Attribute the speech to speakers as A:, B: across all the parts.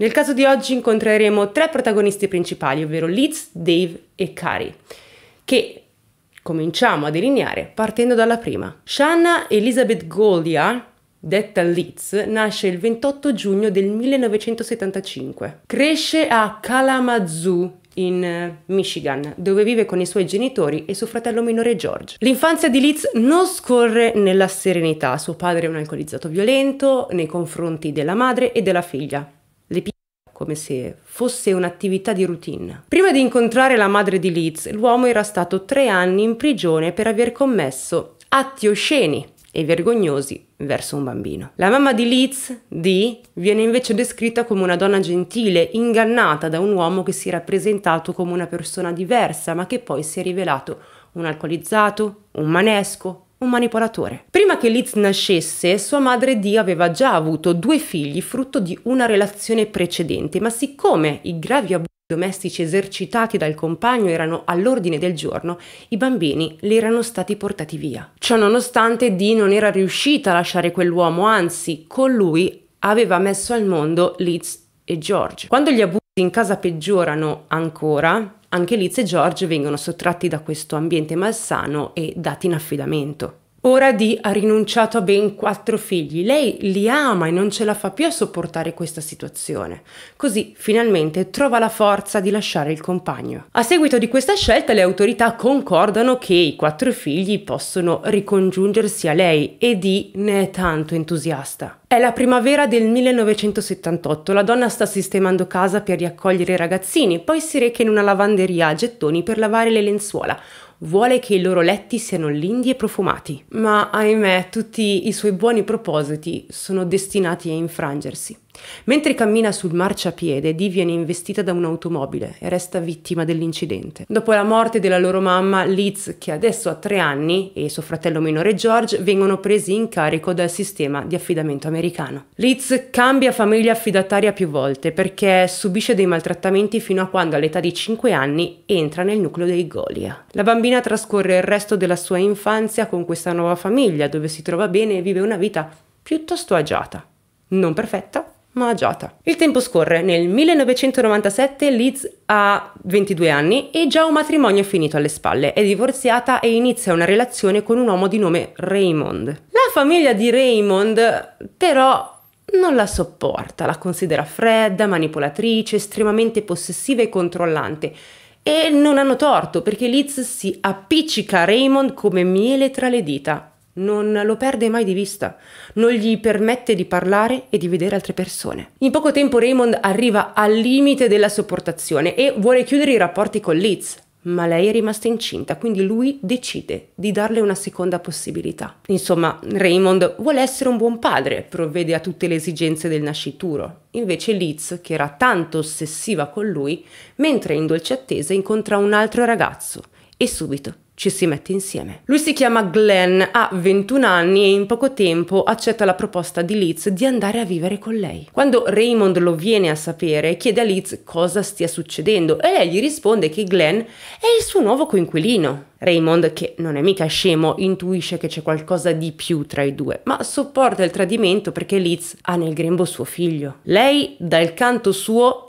A: Nel caso di oggi incontreremo tre protagonisti principali, ovvero Liz, Dave e Cari, che cominciamo a delineare partendo dalla prima. Shanna Elizabeth Goldia, detta Liz, nasce il 28 giugno del 1975. Cresce a Kalamazoo, in eh, Michigan, dove vive con i suoi genitori e suo fratello minore George. L'infanzia di Liz non scorre nella serenità, suo padre è un alcolizzato violento nei confronti della madre e della figlia come se fosse un'attività di routine. Prima di incontrare la madre di Liz, l'uomo era stato tre anni in prigione per aver commesso atti osceni e vergognosi verso un bambino. La mamma di Liz, Dee, viene invece descritta come una donna gentile, ingannata da un uomo che si era presentato come una persona diversa, ma che poi si è rivelato un alcolizzato, un manesco, un manipolatore. Prima che Liz nascesse, sua madre Dee aveva già avuto due figli frutto di una relazione precedente, ma siccome i gravi abusi domestici esercitati dal compagno erano all'ordine del giorno, i bambini le erano stati portati via. Ciò nonostante Dee non era riuscita a lasciare quell'uomo, anzi, con lui aveva messo al mondo Liz e George. Quando gli abusi in casa peggiorano ancora, anche Liz e George vengono sottratti da questo ambiente malsano e dati in affidamento. Ora Dee ha rinunciato a ben quattro figli. Lei li ama e non ce la fa più a sopportare questa situazione. Così finalmente trova la forza di lasciare il compagno. A seguito di questa scelta le autorità concordano che i quattro figli possono ricongiungersi a lei e Dee ne è tanto entusiasta. È la primavera del 1978, la donna sta sistemando casa per riaccogliere i ragazzini, poi si reca in una lavanderia a gettoni per lavare le lenzuola vuole che i loro letti siano lindi e profumati. Ma ahimè, tutti i suoi buoni propositi sono destinati a infrangersi. Mentre cammina sul marciapiede, Dee viene investita da un'automobile e resta vittima dell'incidente. Dopo la morte della loro mamma, Liz, che adesso ha tre anni, e suo fratello minore George vengono presi in carico dal sistema di affidamento americano. Liz cambia famiglia affidataria più volte perché subisce dei maltrattamenti fino a quando all'età di 5 anni entra nel nucleo dei Golia. La bambina trascorre il resto della sua infanzia con questa nuova famiglia dove si trova bene e vive una vita piuttosto agiata. Non perfetta, ma agiata. Il tempo scorre, nel 1997 Liz ha 22 anni e già un matrimonio è finito alle spalle, è divorziata e inizia una relazione con un uomo di nome Raymond. La famiglia di Raymond però non la sopporta, la considera fredda, manipolatrice, estremamente possessiva e controllante. E non hanno torto perché Liz si appiccica a Raymond come miele tra le dita non lo perde mai di vista, non gli permette di parlare e di vedere altre persone. In poco tempo Raymond arriva al limite della sopportazione e vuole chiudere i rapporti con Liz, ma lei è rimasta incinta, quindi lui decide di darle una seconda possibilità. Insomma, Raymond vuole essere un buon padre, provvede a tutte le esigenze del nascituro. Invece Liz, che era tanto ossessiva con lui, mentre è in dolce attesa incontra un altro ragazzo e subito ci si mette insieme. Lui si chiama Glenn, ha 21 anni e in poco tempo accetta la proposta di Liz di andare a vivere con lei. Quando Raymond lo viene a sapere, chiede a Liz cosa stia succedendo e lei gli risponde che Glenn è il suo nuovo coinquilino. Raymond, che non è mica scemo, intuisce che c'è qualcosa di più tra i due, ma sopporta il tradimento perché Liz ha nel grembo suo figlio. Lei, dal canto suo,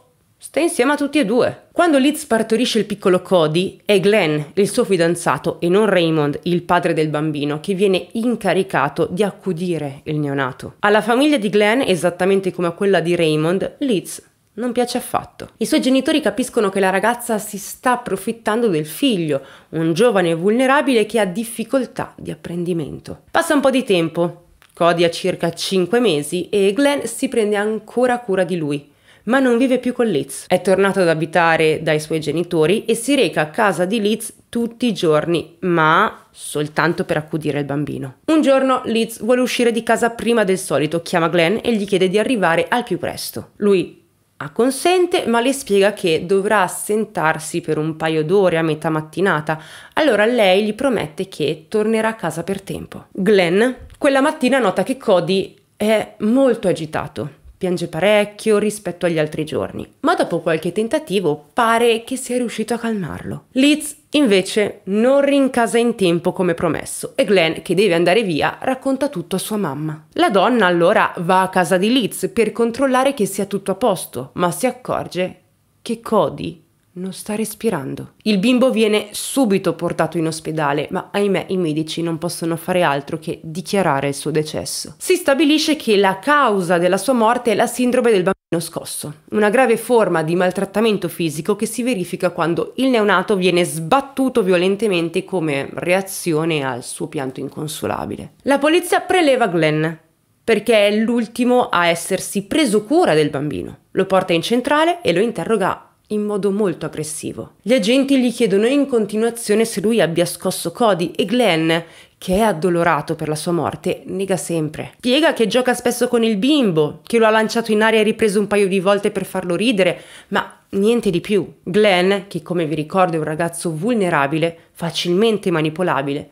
A: sta insieme a tutti e due. Quando Liz partorisce il piccolo Cody, è Glenn, il suo fidanzato, e non Raymond, il padre del bambino, che viene incaricato di accudire il neonato. Alla famiglia di Glenn, esattamente come a quella di Raymond, Liz non piace affatto. I suoi genitori capiscono che la ragazza si sta approfittando del figlio, un giovane vulnerabile che ha difficoltà di apprendimento. Passa un po' di tempo, Cody ha circa 5 mesi e Glenn si prende ancora cura di lui ma non vive più con Liz. È tornato ad abitare dai suoi genitori e si reca a casa di Liz tutti i giorni, ma soltanto per accudire il bambino. Un giorno Liz vuole uscire di casa prima del solito, chiama Glenn e gli chiede di arrivare al più presto. Lui acconsente, ma le spiega che dovrà assentarsi per un paio d'ore a metà mattinata. Allora lei gli promette che tornerà a casa per tempo. Glenn quella mattina nota che Cody è molto agitato Piange parecchio rispetto agli altri giorni, ma dopo qualche tentativo pare che sia riuscito a calmarlo. Liz invece non rincasa in tempo come promesso e Glenn, che deve andare via, racconta tutto a sua mamma. La donna allora va a casa di Liz per controllare che sia tutto a posto, ma si accorge che Cody non sta respirando. Il bimbo viene subito portato in ospedale, ma ahimè i medici non possono fare altro che dichiarare il suo decesso. Si stabilisce che la causa della sua morte è la sindrome del bambino scosso, una grave forma di maltrattamento fisico che si verifica quando il neonato viene sbattuto violentemente come reazione al suo pianto inconsolabile. La polizia preleva Glenn perché è l'ultimo a essersi preso cura del bambino. Lo porta in centrale e lo interroga in modo molto aggressivo. Gli agenti gli chiedono in continuazione se lui abbia scosso Cody e Glenn, che è addolorato per la sua morte, nega sempre. Spiega che gioca spesso con il bimbo, che lo ha lanciato in aria e ripreso un paio di volte per farlo ridere, ma niente di più. Glenn, che come vi ricordo è un ragazzo vulnerabile, facilmente manipolabile,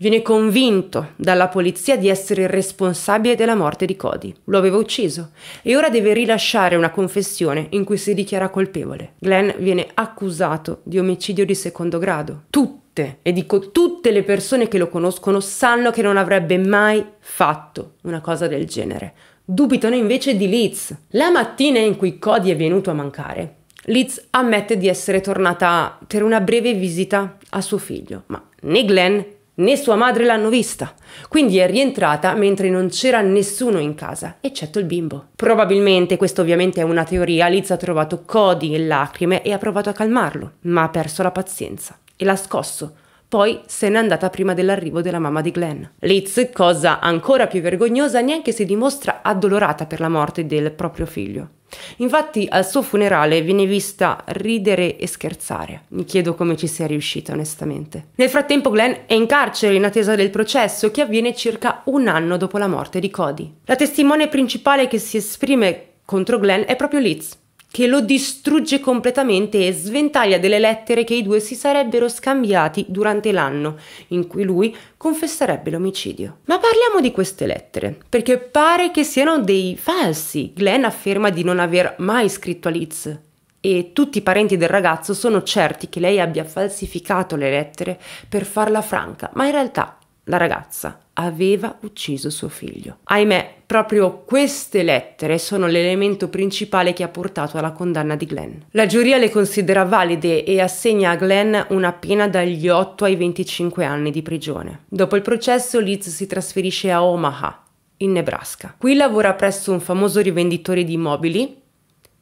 A: Viene convinto dalla polizia di essere il responsabile della morte di Cody. Lo aveva ucciso e ora deve rilasciare una confessione in cui si dichiara colpevole. Glenn viene accusato di omicidio di secondo grado. Tutte, e dico tutte le persone che lo conoscono sanno che non avrebbe mai fatto una cosa del genere. Dubitano invece di Liz. La mattina in cui Cody è venuto a mancare, Liz ammette di essere tornata per una breve visita a suo figlio, ma né Glenn né sua madre l'hanno vista, quindi è rientrata mentre non c'era nessuno in casa, eccetto il bimbo. Probabilmente, questa ovviamente è una teoria, Liz ha trovato Cody in lacrime e ha provato a calmarlo, ma ha perso la pazienza e l'ha scosso, poi se n'è andata prima dell'arrivo della mamma di Glenn. Liz, cosa ancora più vergognosa, neanche si dimostra addolorata per la morte del proprio figlio. Infatti al suo funerale viene vista ridere e scherzare. Mi chiedo come ci sia riuscita onestamente. Nel frattempo Glenn è in carcere in attesa del processo che avviene circa un anno dopo la morte di Cody. La testimone principale che si esprime contro Glenn è proprio Liz, che lo distrugge completamente e sventaglia delle lettere che i due si sarebbero scambiati durante l'anno in cui lui confesserebbe l'omicidio. Ma parliamo di queste lettere, perché pare che siano dei falsi. Glenn afferma di non aver mai scritto a Liz e tutti i parenti del ragazzo sono certi che lei abbia falsificato le lettere per farla franca, ma in realtà la ragazza aveva ucciso suo figlio. Ahimè, proprio queste lettere sono l'elemento principale che ha portato alla condanna di Glenn. La giuria le considera valide e assegna a Glenn una pena dagli 8 ai 25 anni di prigione. Dopo il processo, Liz si trasferisce a Omaha, in Nebraska. Qui lavora presso un famoso rivenditore di mobili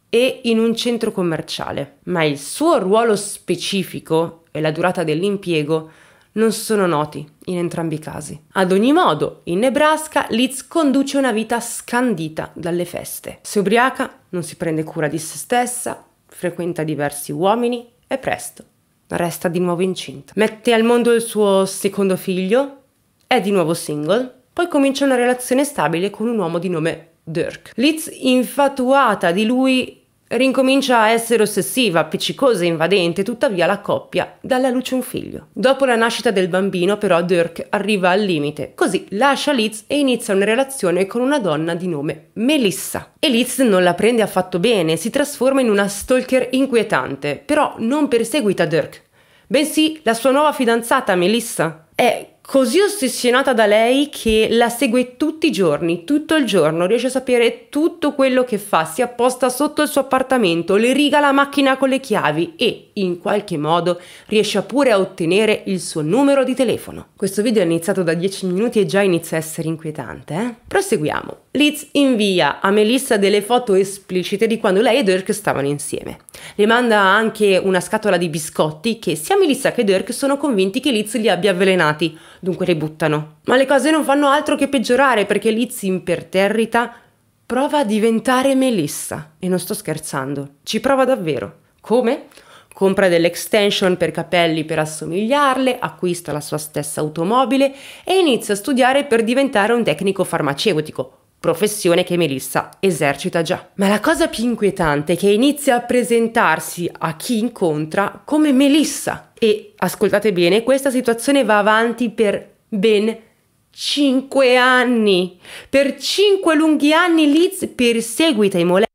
A: e in un centro commerciale, ma il suo ruolo specifico e la durata dell'impiego non sono noti in entrambi i casi. Ad ogni modo, in Nebraska, Liz conduce una vita scandita dalle feste. Si ubriaca, non si prende cura di se stessa, frequenta diversi uomini e presto resta di nuovo incinta. Mette al mondo il suo secondo figlio, è di nuovo single, poi comincia una relazione stabile con un uomo di nome Dirk. Liz, infatuata di lui, Rincomincia a essere ossessiva, appiccicosa e invadente, tuttavia la coppia dà alla luce un figlio. Dopo la nascita del bambino, però, Dirk arriva al limite, così lascia Liz e inizia una relazione con una donna di nome Melissa. E Liz non la prende affatto bene, si trasforma in una stalker inquietante, però non perseguita Dirk, bensì la sua nuova fidanzata Melissa. È così ossessionata da lei che la segue tutti i giorni, tutto il giorno, riesce a sapere tutto quello che fa, si apposta sotto il suo appartamento, le riga la macchina con le chiavi e, in qualche modo, riesce pure a ottenere il suo numero di telefono. Questo video è iniziato da 10 minuti e già inizia a essere inquietante, eh? Proseguiamo. Liz invia a Melissa delle foto esplicite di quando lei e Dirk stavano insieme. Le manda anche una scatola di biscotti che sia Melissa che Dirk sono convinti che Liz li abbia avvelenati dunque le buttano. Ma le cose non fanno altro che peggiorare perché Liz imperterrita prova a diventare Melissa. E non sto scherzando, ci prova davvero. Come? compra delle extension per capelli per assomigliarle, acquista la sua stessa automobile e inizia a studiare per diventare un tecnico farmaceutico, professione che Melissa esercita già. Ma la cosa più inquietante è che inizia a presentarsi a chi incontra come Melissa, e ascoltate bene, questa situazione va avanti per ben 5 anni. Per 5 lunghi anni Liz perseguita i molesti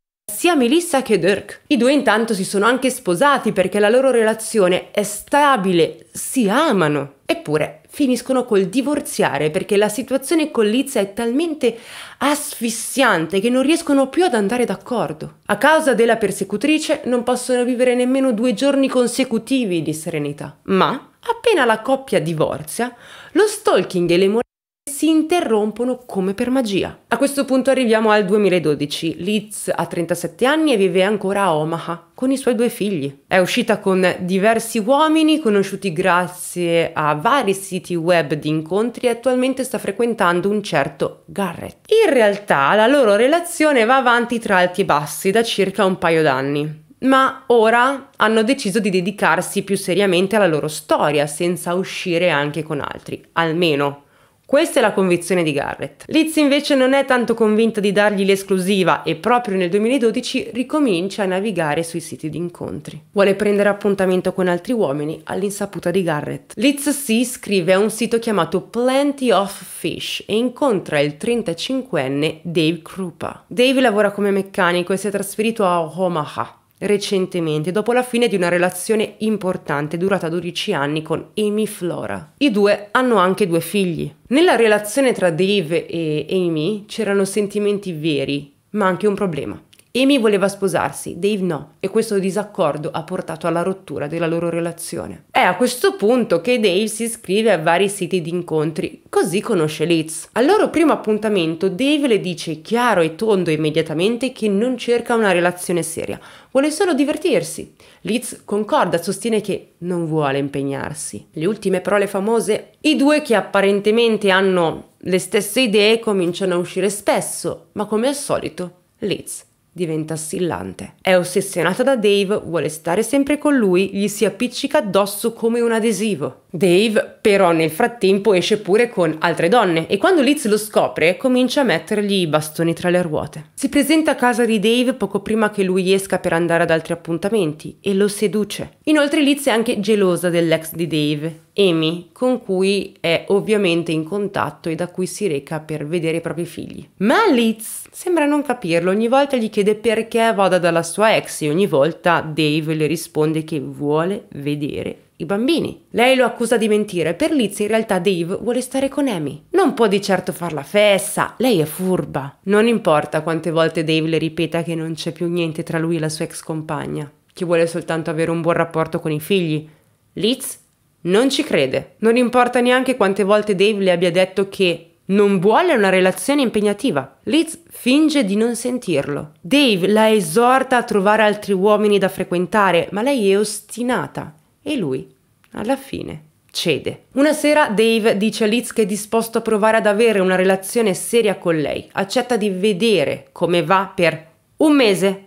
A: sia Melissa che Dirk. I due intanto si sono anche sposati perché la loro relazione è stabile, si amano. Eppure finiscono col divorziare perché la situazione con Liz è talmente asfissiante che non riescono più ad andare d'accordo. A causa della persecutrice non possono vivere nemmeno due giorni consecutivi di serenità. Ma appena la coppia divorzia, lo stalking e le morali si interrompono come per magia. A questo punto arriviamo al 2012. Liz ha 37 anni e vive ancora a Omaha con i suoi due figli. È uscita con diversi uomini conosciuti grazie a vari siti web di incontri e attualmente sta frequentando un certo Garrett. In realtà la loro relazione va avanti tra alti e bassi da circa un paio d'anni ma ora hanno deciso di dedicarsi più seriamente alla loro storia senza uscire anche con altri, almeno questa è la convinzione di Garrett. Liz invece non è tanto convinta di dargli l'esclusiva e proprio nel 2012 ricomincia a navigare sui siti di incontri. Vuole prendere appuntamento con altri uomini all'insaputa di Garrett. Liz si iscrive a un sito chiamato Plenty of Fish e incontra il 35enne Dave Krupa. Dave lavora come meccanico e si è trasferito a Omaha, recentemente, dopo la fine di una relazione importante durata 12 anni con Amy Flora. I due hanno anche due figli. Nella relazione tra Dave e Amy c'erano sentimenti veri, ma anche un problema. Amy voleva sposarsi, Dave no, e questo disaccordo ha portato alla rottura della loro relazione. È a questo punto che Dave si iscrive a vari siti di incontri, così conosce Liz. Al loro primo appuntamento Dave le dice chiaro e tondo immediatamente che non cerca una relazione seria, vuole solo divertirsi. Liz concorda, sostiene che non vuole impegnarsi. Le ultime parole famose, i due che apparentemente hanno le stesse idee cominciano a uscire spesso, ma come al solito Liz diventa assillante. È ossessionata da Dave, vuole stare sempre con lui, gli si appiccica addosso come un adesivo. Dave però nel frattempo esce pure con altre donne e quando Liz lo scopre comincia a mettergli i bastoni tra le ruote. Si presenta a casa di Dave poco prima che lui esca per andare ad altri appuntamenti e lo seduce. Inoltre Liz è anche gelosa dell'ex di Dave Amy, con cui è ovviamente in contatto e da cui si reca per vedere i propri figli. Ma Liz sembra non capirlo, ogni volta gli chiede perché vada dalla sua ex e ogni volta Dave le risponde che vuole vedere i bambini. Lei lo accusa di mentire, per Liz in realtà Dave vuole stare con Amy. Non può di certo farla la festa, lei è furba. Non importa quante volte Dave le ripeta che non c'è più niente tra lui e la sua ex compagna, che vuole soltanto avere un buon rapporto con i figli. Liz non ci crede, non importa neanche quante volte Dave le abbia detto che non vuole una relazione impegnativa. Liz finge di non sentirlo. Dave la esorta a trovare altri uomini da frequentare, ma lei è ostinata e lui, alla fine, cede. Una sera Dave dice a Liz che è disposto a provare ad avere una relazione seria con lei, accetta di vedere come va per un mese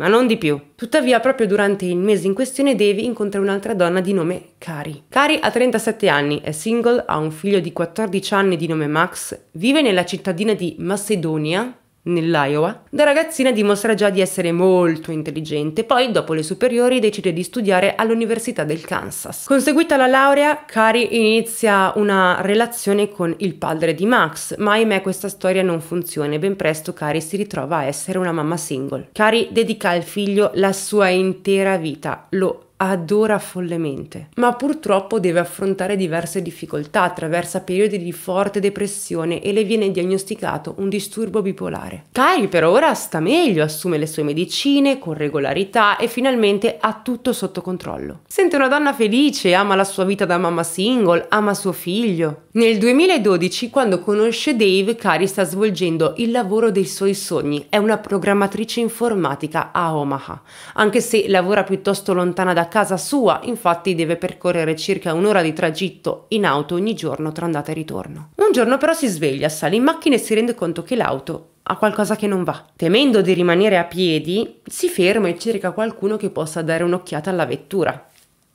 A: ma non di più. Tuttavia, proprio durante il mese in questione, Davy incontra un'altra donna di nome Cari. Cari ha 37 anni, è single, ha un figlio di 14 anni di nome Max, vive nella cittadina di Macedonia, nell'Iowa, da ragazzina dimostra già di essere molto intelligente, poi dopo le superiori decide di studiare all'Università del Kansas. Conseguita la laurea, Cari inizia una relazione con il padre di Max, ma ahimè questa storia non funziona e ben presto Cari si ritrova a essere una mamma single. Cari dedica al figlio la sua intera vita, lo adora follemente, ma purtroppo deve affrontare diverse difficoltà, attraversa periodi di forte depressione e le viene diagnosticato un disturbo bipolare. Kari per ora sta meglio, assume le sue medicine con regolarità e finalmente ha tutto sotto controllo. Sente una donna felice, ama la sua vita da mamma single, ama suo figlio. Nel 2012, quando conosce Dave, Kari sta svolgendo il lavoro dei suoi sogni, è una programmatrice informatica a Omaha, anche se lavora piuttosto lontana da casa sua, infatti deve percorrere circa un'ora di tragitto in auto ogni giorno tra andata e ritorno. Un giorno però si sveglia, sale in macchina e si rende conto che l'auto ha qualcosa che non va. Temendo di rimanere a piedi, si ferma e cerca qualcuno che possa dare un'occhiata alla vettura.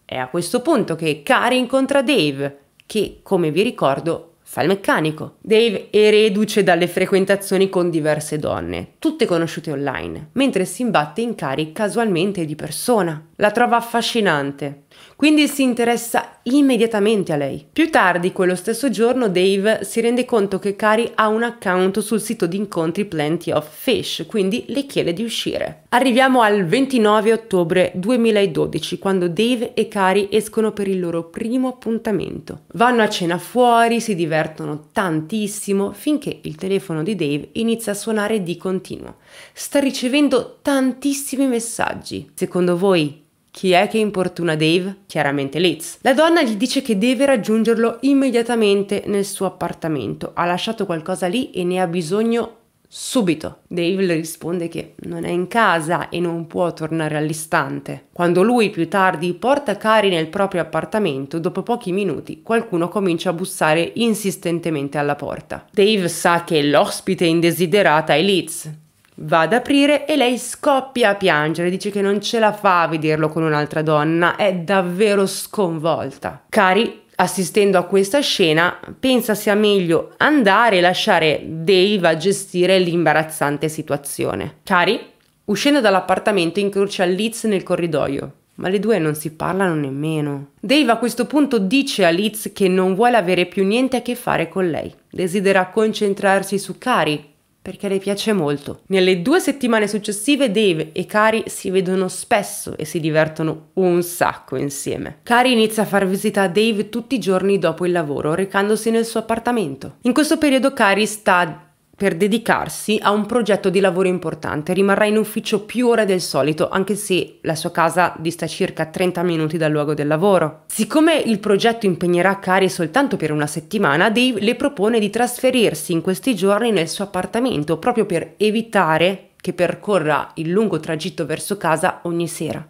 A: È a questo punto che Kari incontra Dave, che, come vi ricordo, fa il meccanico. Dave è reduce dalle frequentazioni con diverse donne, tutte conosciute online, mentre si imbatte in Kari casualmente di persona. La trova affascinante, quindi si interessa immediatamente a lei. Più tardi, quello stesso giorno, Dave si rende conto che Cari ha un account sul sito di incontri Plenty of Fish, quindi le chiede di uscire. Arriviamo al 29 ottobre 2012, quando Dave e Cari escono per il loro primo appuntamento. Vanno a cena fuori, si divertono tantissimo, finché il telefono di Dave inizia a suonare di continuo. Sta ricevendo tantissimi messaggi. Secondo voi chi è che importuna Dave? Chiaramente Liz. La donna gli dice che deve raggiungerlo immediatamente nel suo appartamento. Ha lasciato qualcosa lì e ne ha bisogno subito. Dave le risponde che non è in casa e non può tornare all'istante. Quando lui più tardi porta Cari nel proprio appartamento, dopo pochi minuti qualcuno comincia a bussare insistentemente alla porta. Dave sa che l'ospite indesiderata è Liz, Va ad aprire e lei scoppia a piangere, dice che non ce la fa a vederlo con un'altra donna, è davvero sconvolta. Cari, assistendo a questa scena, pensa sia meglio andare e lasciare Dave a gestire l'imbarazzante situazione. Cari, uscendo dall'appartamento incrocia Liz nel corridoio. Ma le due non si parlano nemmeno. Dave a questo punto dice a Liz che non vuole avere più niente a che fare con lei. Desidera concentrarsi su Cari, perché le piace molto. Nelle due settimane successive Dave e Kari si vedono spesso e si divertono un sacco insieme. Kari inizia a far visita a Dave tutti i giorni dopo il lavoro, recandosi nel suo appartamento. In questo periodo Kari sta per dedicarsi a un progetto di lavoro importante. Rimarrà in ufficio più ore del solito, anche se la sua casa dista circa 30 minuti dal luogo del lavoro. Siccome il progetto impegnerà Cari soltanto per una settimana, Dave le propone di trasferirsi in questi giorni nel suo appartamento proprio per evitare che percorra il lungo tragitto verso casa ogni sera.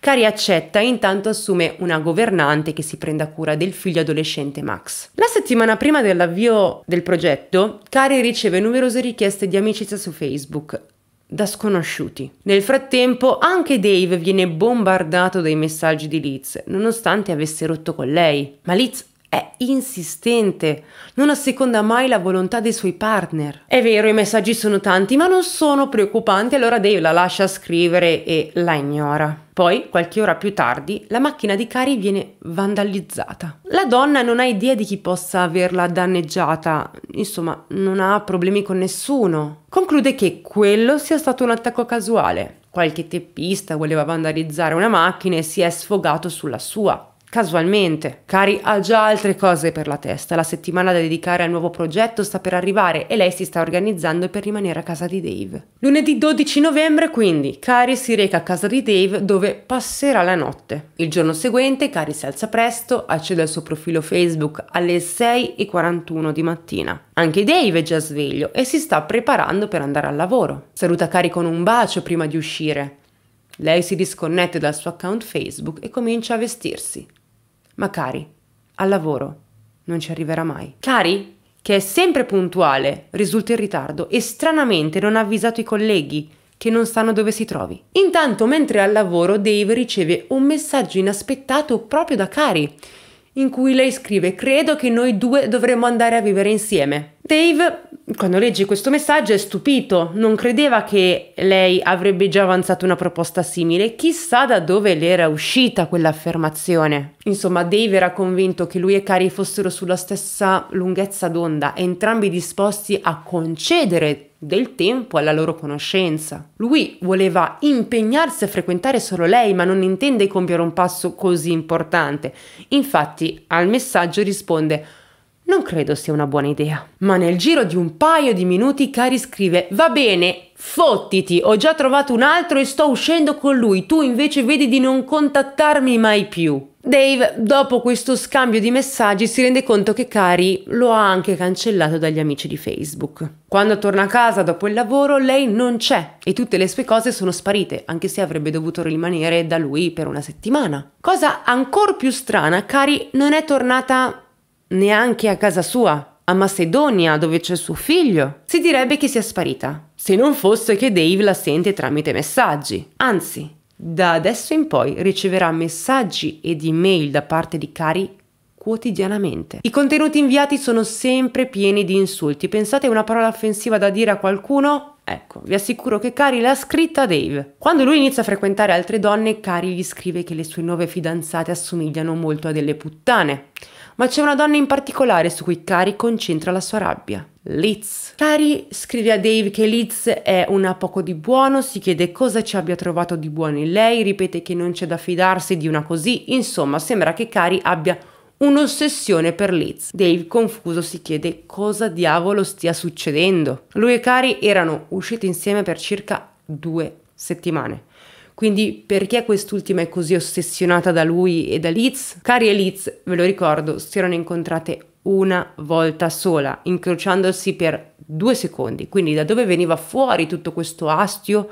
A: Cari accetta e intanto assume una governante che si prenda cura del figlio adolescente Max. La settimana prima dell'avvio del progetto, Cari riceve numerose richieste di amicizia su Facebook, da sconosciuti. Nel frattempo anche Dave viene bombardato dai messaggi di Liz, nonostante avesse rotto con lei. Ma Liz è insistente, non asseconda mai la volontà dei suoi partner. È vero, i messaggi sono tanti, ma non sono preoccupanti, allora Dave la lascia scrivere e la ignora. Poi, qualche ora più tardi, la macchina di Cari viene vandalizzata. La donna non ha idea di chi possa averla danneggiata, insomma, non ha problemi con nessuno. Conclude che quello sia stato un attacco casuale. Qualche teppista voleva vandalizzare una macchina e si è sfogato sulla sua. Casualmente, Cari ha già altre cose per la testa, la settimana da dedicare al nuovo progetto sta per arrivare e lei si sta organizzando per rimanere a casa di Dave. Lunedì 12 novembre, quindi, Cari si reca a casa di Dave dove passerà la notte. Il giorno seguente, Cari si alza presto, accede al suo profilo Facebook alle 6.41 di mattina. Anche Dave è già sveglio e si sta preparando per andare al lavoro. Saluta Cari con un bacio prima di uscire. Lei si disconnette dal suo account Facebook e comincia a vestirsi. Ma Cari, al lavoro, non ci arriverà mai. Cari, che è sempre puntuale, risulta in ritardo e stranamente non ha avvisato i colleghi che non sanno dove si trovi. Intanto, mentre è al lavoro, Dave riceve un messaggio inaspettato proprio da Cari, in cui lei scrive: Credo che noi due dovremmo andare a vivere insieme. Dave, quando legge questo messaggio, è stupito, non credeva che lei avrebbe già avanzato una proposta simile, chissà da dove le era uscita quell'affermazione. Insomma, Dave era convinto che lui e Cari fossero sulla stessa lunghezza d'onda, entrambi disposti a concedere del tempo alla loro conoscenza. Lui voleva impegnarsi a frequentare solo lei, ma non intende compiere un passo così importante. Infatti, al messaggio risponde non credo sia una buona idea. Ma nel giro di un paio di minuti Cari scrive Va bene, fottiti, ho già trovato un altro e sto uscendo con lui, tu invece vedi di non contattarmi mai più. Dave, dopo questo scambio di messaggi, si rende conto che Cari lo ha anche cancellato dagli amici di Facebook. Quando torna a casa dopo il lavoro, lei non c'è e tutte le sue cose sono sparite, anche se avrebbe dovuto rimanere da lui per una settimana. Cosa ancora più strana, Cari non è tornata neanche a casa sua, a Macedonia, dove c'è suo figlio. Si direbbe che sia sparita, se non fosse che Dave la sente tramite messaggi. Anzi, da adesso in poi riceverà messaggi ed email da parte di Cari quotidianamente. I contenuti inviati sono sempre pieni di insulti. Pensate a una parola offensiva da dire a qualcuno? Ecco, vi assicuro che Cari l'ha scritta a Dave. Quando lui inizia a frequentare altre donne, Cari gli scrive che le sue nuove fidanzate assomigliano molto a delle puttane ma c'è una donna in particolare su cui Cari concentra la sua rabbia. Liz. Cari scrive a Dave che Liz è una poco di buono, si chiede cosa ci abbia trovato di buono in lei, ripete che non c'è da fidarsi di una così, insomma sembra che Cari abbia un'ossessione per Liz. Dave, confuso, si chiede cosa diavolo stia succedendo. Lui e Cari erano usciti insieme per circa due settimane. Quindi perché quest'ultima è così ossessionata da lui e da Liz? Cari e Liz, ve lo ricordo, si erano incontrate una volta sola, incrociandosi per due secondi. Quindi da dove veniva fuori tutto questo astio,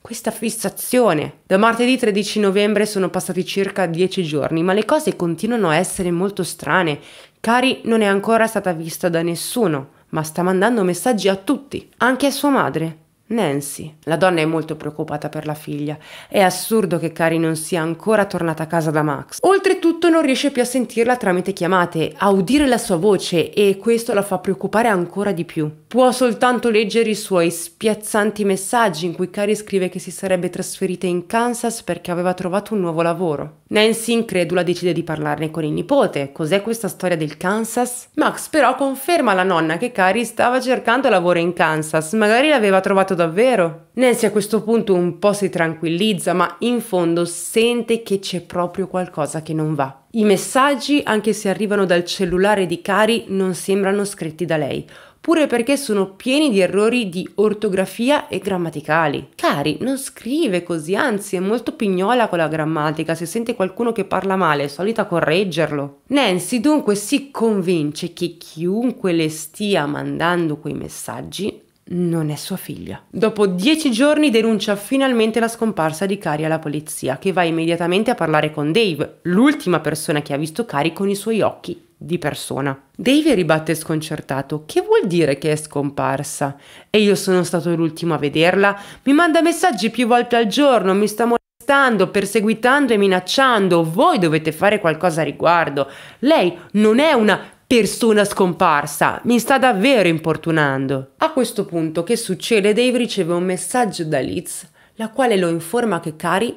A: questa fissazione? Da martedì 13 novembre sono passati circa dieci giorni, ma le cose continuano a essere molto strane. Cari non è ancora stata vista da nessuno, ma sta mandando messaggi a tutti, anche a sua madre. Nancy, la donna è molto preoccupata per la figlia. È assurdo che Cari non sia ancora tornata a casa da Max. Oltretutto non riesce più a sentirla tramite chiamate, a udire la sua voce e questo la fa preoccupare ancora di più. Può soltanto leggere i suoi spiazzanti messaggi in cui Cari scrive che si sarebbe trasferita in Kansas perché aveva trovato un nuovo lavoro. Nancy, incredula, decide di parlarne con il nipote. Cos'è questa storia del Kansas? Max però conferma alla nonna che Cari stava cercando lavoro in Kansas, magari l'aveva trovato davvero? Nancy a questo punto un po' si tranquillizza, ma in fondo sente che c'è proprio qualcosa che non va. I messaggi, anche se arrivano dal cellulare di Cari, non sembrano scritti da lei pure perché sono pieni di errori di ortografia e grammaticali. Cari, non scrive così, anzi è molto pignola con la grammatica, se sente qualcuno che parla male è solita correggerlo. Nancy dunque si convince che chiunque le stia mandando quei messaggi non è sua figlia. Dopo dieci giorni denuncia finalmente la scomparsa di Cari alla polizia, che va immediatamente a parlare con Dave, l'ultima persona che ha visto Cari con i suoi occhi di persona. Dave ribatte sconcertato, che vuol dire che è scomparsa? E io sono stato l'ultimo a vederla? Mi manda messaggi più volte al giorno, mi sta molestando, perseguitando e minacciando, voi dovete fare qualcosa a riguardo. Lei non è una persona scomparsa, mi sta davvero importunando. A questo punto che succede? Dave riceve un messaggio da Liz, la quale lo informa che Cari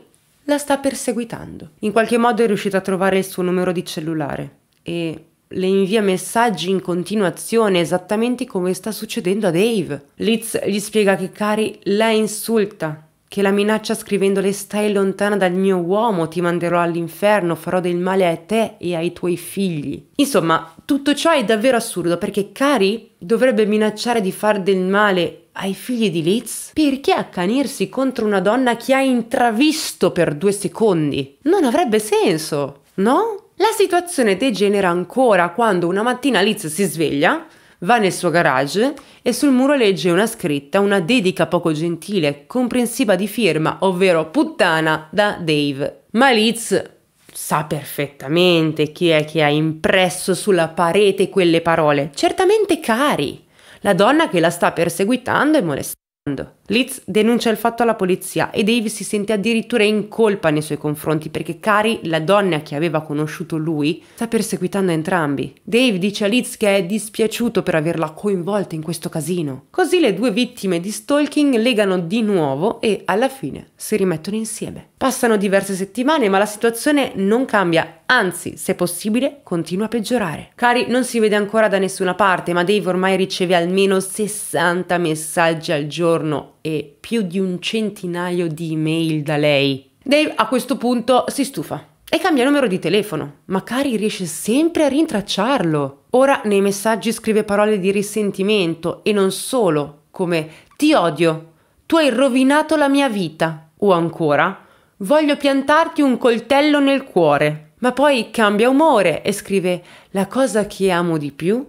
A: la sta perseguitando. In qualche modo è riuscita a trovare il suo numero di cellulare e le invia messaggi in continuazione, esattamente come sta succedendo a Dave. Liz gli spiega che Cari la insulta che la minaccia scrivendole stai lontana dal mio uomo, ti manderò all'inferno, farò del male a te e ai tuoi figli. Insomma, tutto ciò è davvero assurdo perché Cari dovrebbe minacciare di far del male ai figli di Liz? Perché accanirsi contro una donna che ha intravisto per due secondi? Non avrebbe senso, no? La situazione degenera ancora quando una mattina Liz si sveglia va nel suo garage e sul muro legge una scritta, una dedica poco gentile, comprensiva di firma, ovvero puttana da Dave. Ma Liz sa perfettamente chi è che ha impresso sulla parete quelle parole, certamente cari, la donna che la sta perseguitando e molestando. Liz denuncia il fatto alla polizia e Dave si sente addirittura in colpa nei suoi confronti perché Cari, la donna che aveva conosciuto lui, sta perseguitando entrambi. Dave dice a Liz che è dispiaciuto per averla coinvolta in questo casino. Così le due vittime di stalking legano di nuovo e alla fine si rimettono insieme. Passano diverse settimane ma la situazione non cambia, anzi, se possibile, continua a peggiorare. Cari non si vede ancora da nessuna parte, ma Dave ormai riceve almeno 60 messaggi al giorno e più di un centinaio di email da lei. Dave a questo punto si stufa e cambia numero di telefono, ma Cari riesce sempre a rintracciarlo. Ora nei messaggi scrive parole di risentimento e non solo, come ti odio, tu hai rovinato la mia vita, o ancora voglio piantarti un coltello nel cuore. Ma poi cambia umore e scrive la cosa che amo di più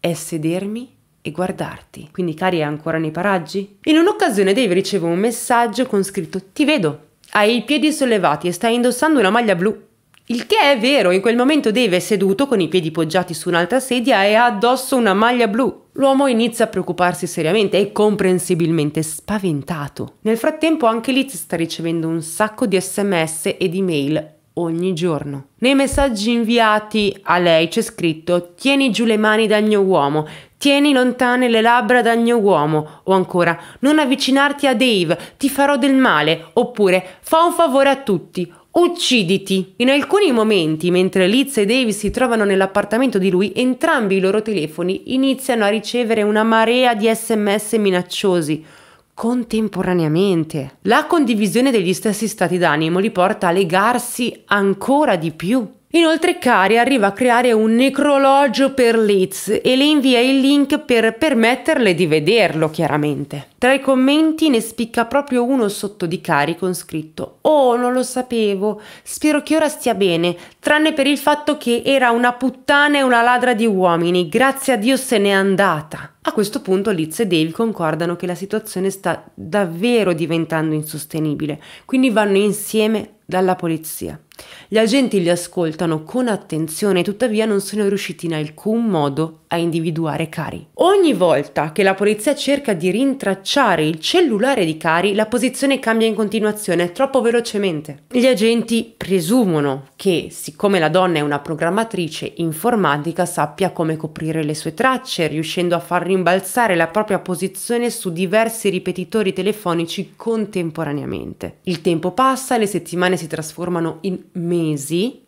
A: è sedermi e guardarti. Quindi Cari è ancora nei paraggi? In un'occasione Dave riceve un messaggio con scritto Ti vedo, hai i piedi sollevati e stai indossando una maglia blu. Il che è vero, in quel momento Dave è seduto con i piedi poggiati su un'altra sedia e ha addosso una maglia blu. L'uomo inizia a preoccuparsi seriamente e comprensibilmente spaventato. Nel frattempo anche Liz sta ricevendo un sacco di sms e di mail ogni giorno. Nei messaggi inviati a lei c'è scritto tieni giù le mani dal mio uomo, tieni lontane le labbra dal mio uomo o ancora non avvicinarti a Dave, ti farò del male oppure fa un favore a tutti. Ucciditi! In alcuni momenti, mentre Liz e Dave si trovano nell'appartamento di lui, entrambi i loro telefoni iniziano a ricevere una marea di sms minacciosi contemporaneamente. La condivisione degli stessi stati d'animo li porta a legarsi ancora di più Inoltre Cari arriva a creare un necrologio per Liz e le invia il link per permetterle di vederlo chiaramente. Tra i commenti ne spicca proprio uno sotto di Cari con scritto Oh non lo sapevo, spero che ora stia bene, tranne per il fatto che era una puttana e una ladra di uomini, grazie a Dio se n'è andata. A questo punto Liz e Dave concordano che la situazione sta davvero diventando insostenibile, quindi vanno insieme dalla polizia. Gli agenti li ascoltano con attenzione, tuttavia non sono riusciti in alcun modo a individuare Cari. Ogni volta che la polizia cerca di rintracciare il cellulare di Cari, la posizione cambia in continuazione, troppo velocemente. Gli agenti presumono che, siccome la donna è una programmatrice informatica, sappia come coprire le sue tracce, riuscendo a far rimbalzare la propria posizione su diversi ripetitori telefonici contemporaneamente. Il tempo passa, le settimane si trasformano in mesi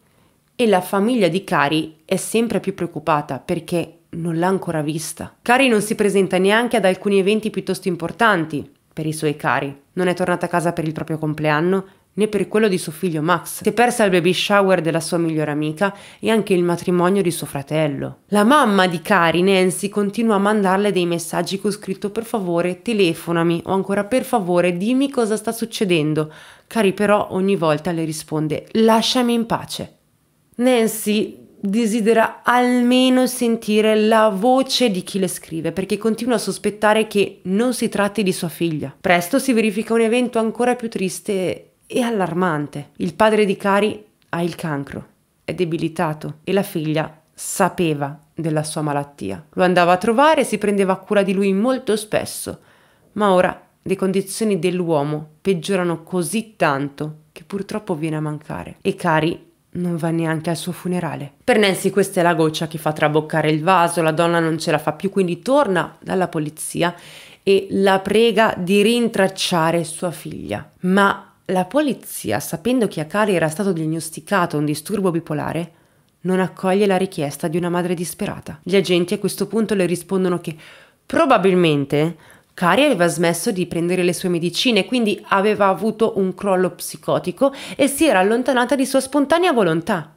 A: e la famiglia di Cari è sempre più preoccupata perché non l'ha ancora vista. Cari non si presenta neanche ad alcuni eventi piuttosto importanti per i suoi cari. Non è tornata a casa per il proprio compleanno, né per quello di suo figlio Max. Si è persa il baby shower della sua migliore amica e anche il matrimonio di suo fratello. La mamma di Cari, Nancy, continua a mandarle dei messaggi con scritto per favore telefonami o ancora per favore dimmi cosa sta succedendo. Cari però ogni volta le risponde lasciami in pace. Nancy desidera almeno sentire la voce di chi le scrive perché continua a sospettare che non si tratti di sua figlia. Presto si verifica un evento ancora più triste e allarmante. Il padre di Cari ha il cancro, è debilitato e la figlia sapeva della sua malattia. Lo andava a trovare e si prendeva cura di lui molto spesso, ma ora le condizioni dell'uomo peggiorano così tanto che purtroppo viene a mancare. E Cari non va neanche al suo funerale. Per Nancy questa è la goccia che fa traboccare il vaso, la donna non ce la fa più, quindi torna dalla polizia e la prega di rintracciare sua figlia. Ma la polizia, sapendo che a Cali era stato diagnosticato un disturbo bipolare, non accoglie la richiesta di una madre disperata. Gli agenti a questo punto le rispondono che probabilmente Cari aveva smesso di prendere le sue medicine, quindi aveva avuto un crollo psicotico e si era allontanata di sua spontanea volontà.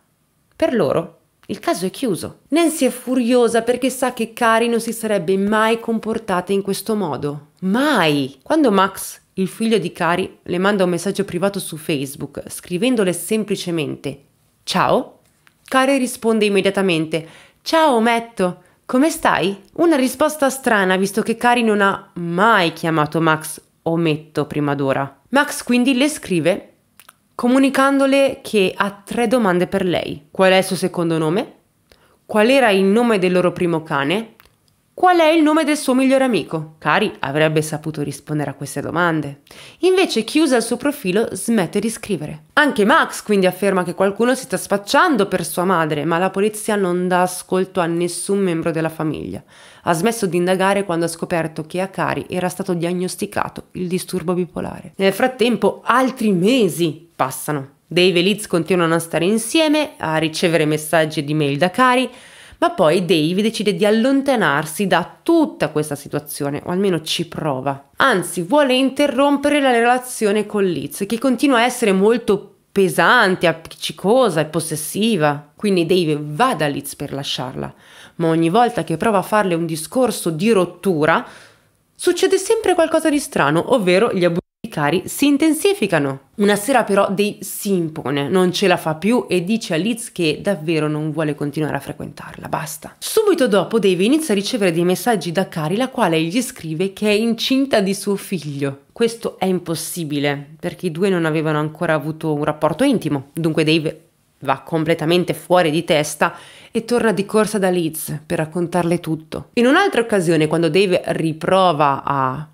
A: Per loro, il caso è chiuso. Nancy è furiosa perché sa che Cari non si sarebbe mai comportata in questo modo. Mai! Quando Max, il figlio di Cari, le manda un messaggio privato su Facebook scrivendole semplicemente Ciao, Cari risponde immediatamente Ciao Metto, come stai? Una risposta strana visto che Cari non ha mai chiamato Max ometto prima d'ora. Max quindi le scrive comunicandole che ha tre domande per lei. Qual è il suo secondo nome? Qual era il nome del loro primo cane? Qual è il nome del suo migliore amico? Cari avrebbe saputo rispondere a queste domande. Invece chi usa il suo profilo smette di scrivere. Anche Max quindi afferma che qualcuno si sta spacciando per sua madre, ma la polizia non dà ascolto a nessun membro della famiglia. Ha smesso di indagare quando ha scoperto che a Cari era stato diagnosticato il disturbo bipolare. Nel frattempo altri mesi passano. Dave e Liz continuano a stare insieme, a ricevere messaggi di mail da Cari, ma poi Dave decide di allontanarsi da tutta questa situazione, o almeno ci prova. Anzi, vuole interrompere la relazione con Liz, che continua a essere molto pesante, appiccicosa e possessiva. Quindi Dave va da Liz per lasciarla, ma ogni volta che prova a farle un discorso di rottura, succede sempre qualcosa di strano, ovvero gli abusi cari si intensificano. Una sera però Dave si impone, non ce la fa più e dice a Liz che davvero non vuole continuare a frequentarla, basta. Subito dopo Dave inizia a ricevere dei messaggi da Cari la quale gli scrive che è incinta di suo figlio. Questo è impossibile perché i due non avevano ancora avuto un rapporto intimo, dunque Dave va completamente fuori di testa e torna di corsa da Liz per raccontarle tutto. In un'altra occasione, quando Dave riprova a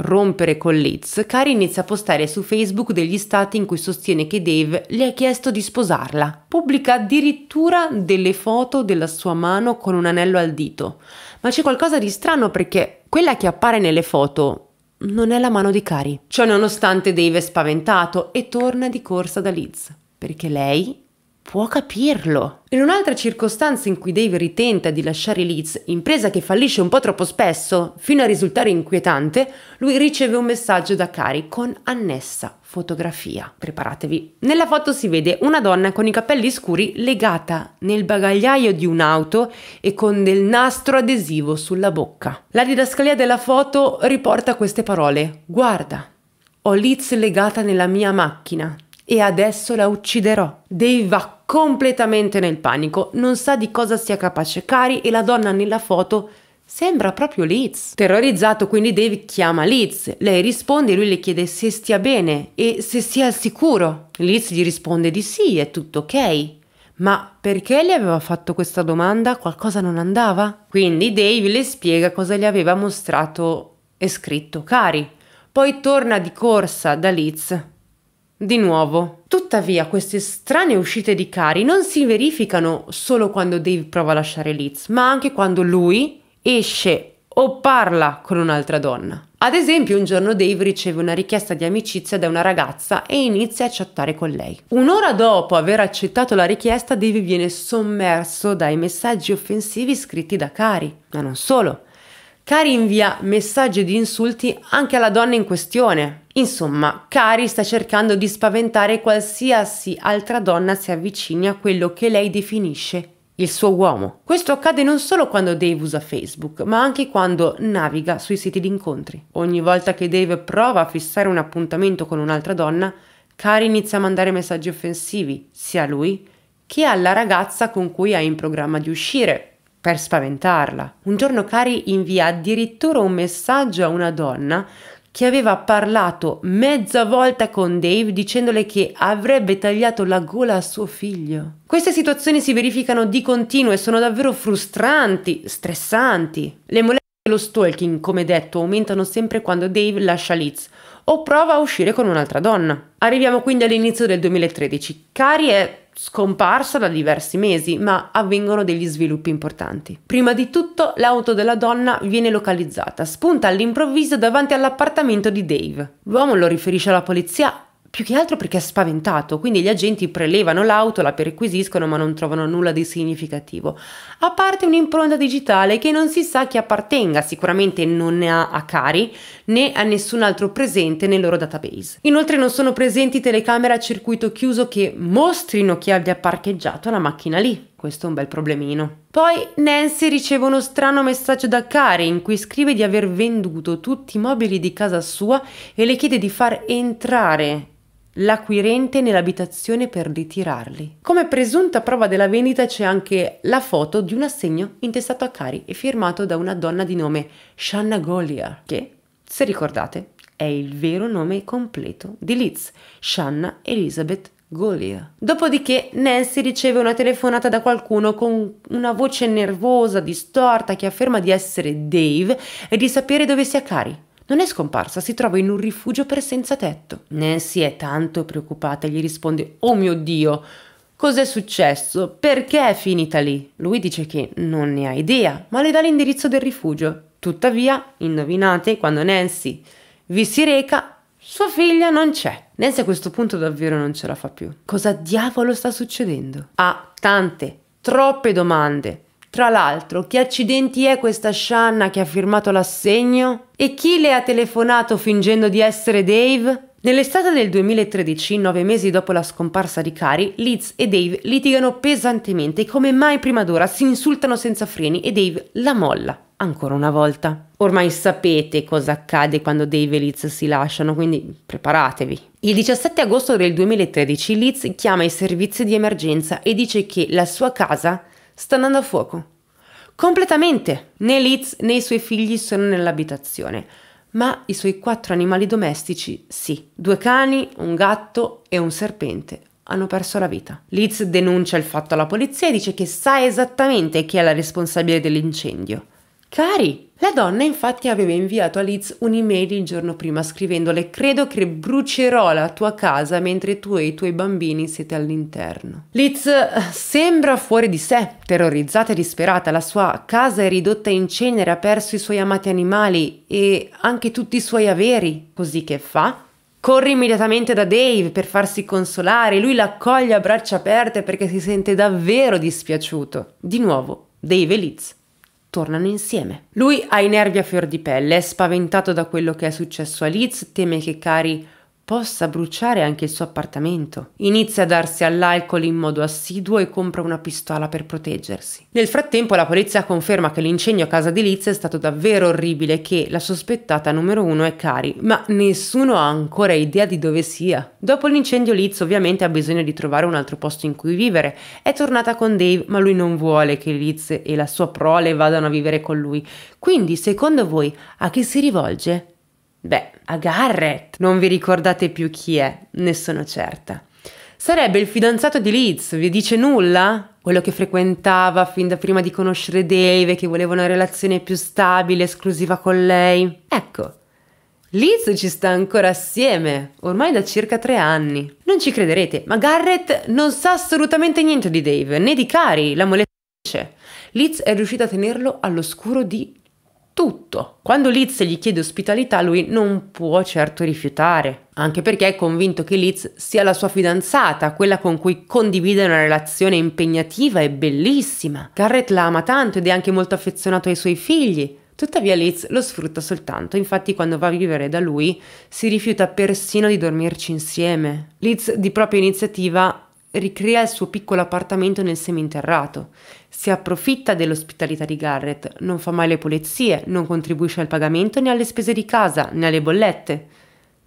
A: rompere con Liz, Cari inizia a postare su Facebook degli stati in cui sostiene che Dave le ha chiesto di sposarla. Pubblica addirittura delle foto della sua mano con un anello al dito. Ma c'è qualcosa di strano perché quella che appare nelle foto non è la mano di Cari. Ciò nonostante Dave è spaventato e torna di corsa da Liz, perché lei può capirlo. In un'altra circostanza in cui Dave ritenta di lasciare Liz, impresa che fallisce un po' troppo spesso, fino a risultare inquietante, lui riceve un messaggio da Cari con annessa fotografia. Preparatevi. Nella foto si vede una donna con i capelli scuri legata nel bagagliaio di un'auto e con del nastro adesivo sulla bocca. La didascalia della foto riporta queste parole. Guarda, ho Liz legata nella mia macchina e adesso la ucciderò. Dave va completamente nel panico, non sa di cosa sia capace Cari e la donna nella foto Sembra proprio Liz. Terrorizzato, quindi Dave chiama Liz. Lei risponde e lui le chiede se stia bene e se sia al sicuro. Liz gli risponde di sì, è tutto ok. Ma perché le aveva fatto questa domanda? Qualcosa non andava? Quindi Dave le spiega cosa gli aveva mostrato e scritto Cari. Poi torna di corsa da Liz di nuovo. Tuttavia, queste strane uscite di Cari non si verificano solo quando Dave prova a lasciare Liz, ma anche quando lui esce o parla con un'altra donna. Ad esempio, un giorno Dave riceve una richiesta di amicizia da una ragazza e inizia a chattare con lei. Un'ora dopo aver accettato la richiesta, Dave viene sommerso dai messaggi offensivi scritti da Cari. Ma non solo. Cari invia messaggi di insulti anche alla donna in questione. Insomma, Cari sta cercando di spaventare qualsiasi altra donna si avvicini a quello che lei definisce il suo uomo. Questo accade non solo quando Dave usa Facebook, ma anche quando naviga sui siti di incontri. Ogni volta che Dave prova a fissare un appuntamento con un'altra donna, Cari inizia a mandare messaggi offensivi, sia a lui che alla ragazza con cui ha in programma di uscire, per spaventarla. Un giorno Cari invia addirittura un messaggio a una donna che aveva parlato mezza volta con Dave dicendole che avrebbe tagliato la gola a suo figlio. Queste situazioni si verificano di continuo e sono davvero frustranti, stressanti. Le molestie dello stalking, come detto, aumentano sempre quando Dave lascia Leeds, o prova a uscire con un'altra donna. Arriviamo quindi all'inizio del 2013. Cari è scomparsa da diversi mesi, ma avvengono degli sviluppi importanti. Prima di tutto, l'auto della donna viene localizzata, spunta all'improvviso davanti all'appartamento di Dave. L'uomo lo riferisce alla polizia, più che altro perché è spaventato, quindi gli agenti prelevano l'auto, la perquisiscono ma non trovano nulla di significativo, a parte un'impronta digitale che non si sa chi appartenga, sicuramente non ne ha a Cari né a nessun altro presente nel loro database. Inoltre non sono presenti telecamere a circuito chiuso che mostrino chi abbia parcheggiato la macchina lì. Questo è un bel problemino. Poi Nancy riceve uno strano messaggio da Cari in cui scrive di aver venduto tutti i mobili di casa sua e le chiede di far entrare l'acquirente nell'abitazione per ritirarli. Come presunta prova della vendita c'è anche la foto di un assegno intestato a Cari e firmato da una donna di nome Shanna Gollier, che, se ricordate, è il vero nome completo di Liz, Shanna Elizabeth Golia. Dopodiché Nancy riceve una telefonata da qualcuno con una voce nervosa, distorta, che afferma di essere Dave e di sapere dove sia Cari. Non è scomparsa, si trova in un rifugio per senza tetto. Nancy è tanto preoccupata e gli risponde: Oh mio Dio, Cos'è successo? Perché è finita lì? Lui dice che non ne ha idea, ma le dà l'indirizzo del rifugio. Tuttavia, indovinate, quando Nancy vi si reca, sua figlia non c'è. Nancy a questo punto davvero non ce la fa più. Cosa diavolo sta succedendo? Ha tante, troppe domande. Tra l'altro, che accidenti è questa Shanna che ha firmato l'assegno? E chi le ha telefonato fingendo di essere Dave? Nell'estate del 2013, nove mesi dopo la scomparsa di Cari, Liz e Dave litigano pesantemente e come mai prima d'ora si insultano senza freni e Dave la molla ancora una volta. Ormai sapete cosa accade quando Dave e Liz si lasciano, quindi preparatevi. Il 17 agosto del 2013 Liz chiama i servizi di emergenza e dice che la sua casa sta andando a fuoco. Completamente. Né Liz né i suoi figli sono nell'abitazione, ma i suoi quattro animali domestici sì. Due cani, un gatto e un serpente hanno perso la vita. Liz denuncia il fatto alla polizia e dice che sa esattamente chi è la responsabile dell'incendio. Cari, la donna infatti aveva inviato a Liz un'email il giorno prima scrivendole credo che brucerò la tua casa mentre tu e i tuoi bambini siete all'interno. Liz eh, sembra fuori di sé, terrorizzata e disperata, la sua casa è ridotta in cenere, ha perso i suoi amati animali e anche tutti i suoi averi, così che fa? Corre immediatamente da Dave per farsi consolare, lui l'accoglie a braccia aperte perché si sente davvero dispiaciuto. Di nuovo, Dave e Liz tornano insieme. Lui ha i nervi a fior di pelle, è spaventato da quello che è successo a Liz, teme che Cari possa bruciare anche il suo appartamento. Inizia a darsi all'alcol in modo assiduo e compra una pistola per proteggersi. Nel frattempo la polizia conferma che l'incendio a casa di Liz è stato davvero orribile e che la sospettata numero uno è Cari, ma nessuno ha ancora idea di dove sia. Dopo l'incendio Liz ovviamente ha bisogno di trovare un altro posto in cui vivere. È tornata con Dave, ma lui non vuole che Liz e la sua prole vadano a vivere con lui. Quindi, secondo voi, a chi si rivolge? Beh, a Garrett non vi ricordate più chi è, ne sono certa. Sarebbe il fidanzato di Liz, vi dice nulla? Quello che frequentava fin da prima di conoscere Dave e che voleva una relazione più stabile, esclusiva con lei. Ecco, Liz ci sta ancora assieme, ormai da circa tre anni. Non ci crederete, ma Garrett non sa assolutamente niente di Dave, né di Cari, la molettatrice. Liz è riuscita a tenerlo all'oscuro di tutto. Quando Liz gli chiede ospitalità, lui non può certo rifiutare, anche perché è convinto che Liz sia la sua fidanzata, quella con cui condivide una relazione impegnativa e bellissima. Garrett la ama tanto ed è anche molto affezionato ai suoi figli. Tuttavia Liz lo sfrutta soltanto, infatti quando va a vivere da lui si rifiuta persino di dormirci insieme. Liz di propria iniziativa ricrea il suo piccolo appartamento nel seminterrato. Si approfitta dell'ospitalità di Garrett, non fa mai le pulizie, non contribuisce al pagamento né alle spese di casa né alle bollette